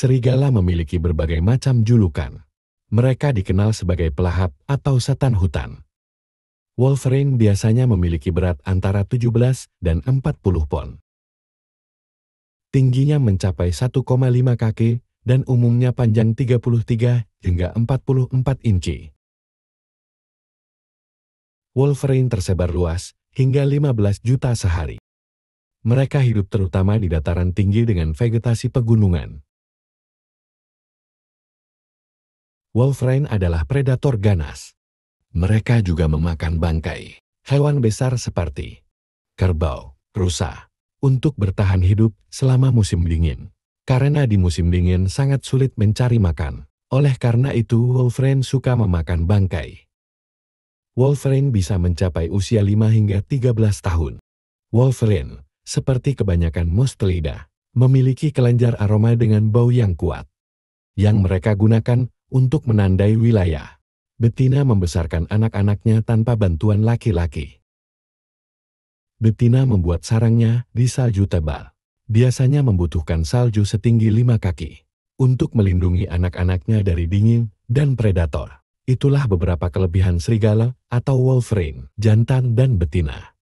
serigala memiliki berbagai macam julukan. Mereka dikenal sebagai pelahap atau setan hutan. Wolverine biasanya memiliki berat antara 17 dan 40 pon. Tingginya mencapai 1,5 kaki dan umumnya panjang 33 hingga 44 inci. Wolverine tersebar luas hingga 15 juta sehari. Mereka hidup terutama di dataran tinggi dengan vegetasi pegunungan. Wolverine adalah predator ganas. Mereka juga memakan bangkai, hewan besar seperti kerbau, rusa, untuk bertahan hidup selama musim dingin. Karena di musim dingin sangat sulit mencari makan, oleh karena itu Wolverine suka memakan bangkai. Wolverine bisa mencapai usia 5 hingga 13 tahun. Wolverine, seperti kebanyakan mustelida, memiliki kelenjar aroma dengan bau yang kuat. Yang mereka gunakan untuk menandai wilayah. Betina membesarkan anak-anaknya tanpa bantuan laki-laki. Betina membuat sarangnya di salju tebal. Biasanya membutuhkan salju setinggi lima kaki untuk melindungi anak-anaknya dari dingin dan predator. Itulah beberapa kelebihan serigala atau wolverine, jantan dan betina.